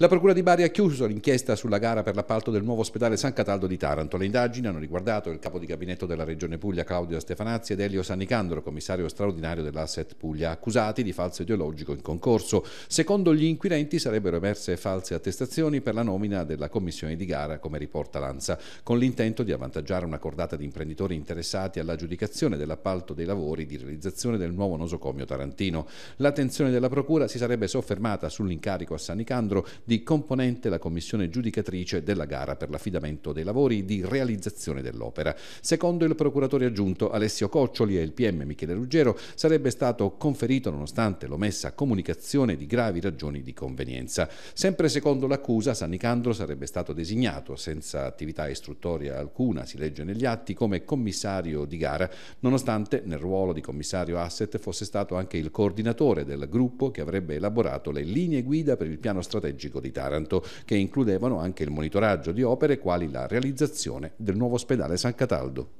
La Procura di Bari ha chiuso l'inchiesta sulla gara per l'appalto del nuovo ospedale San Cataldo di Taranto. Le indagini hanno riguardato il capo di gabinetto della Regione Puglia Claudio Stefanazzi ed Elio Sannicandro, commissario straordinario dell'asset Puglia, accusati di falso ideologico in concorso. Secondo gli inquirenti sarebbero emerse false attestazioni per la nomina della commissione di gara, come riporta Lanza, con l'intento di avvantaggiare una cordata di imprenditori interessati all'aggiudicazione dell'appalto dei lavori di realizzazione del nuovo nosocomio tarantino. L'attenzione della Procura si sarebbe soffermata sull'incarico a Sannicandro di componente la commissione giudicatrice della gara per l'affidamento dei lavori di realizzazione dell'opera. Secondo il procuratore aggiunto Alessio Coccioli e il PM Michele Ruggero sarebbe stato conferito nonostante l'omessa comunicazione di gravi ragioni di convenienza. Sempre secondo l'accusa, San Nicandro sarebbe stato designato senza attività istruttoria alcuna, si legge negli atti, come commissario di gara, nonostante nel ruolo di commissario asset fosse stato anche il coordinatore del gruppo che avrebbe elaborato le linee guida per il piano strategico Pubblico di Taranto, che includevano anche il monitoraggio di opere quali la realizzazione del nuovo ospedale San Cataldo.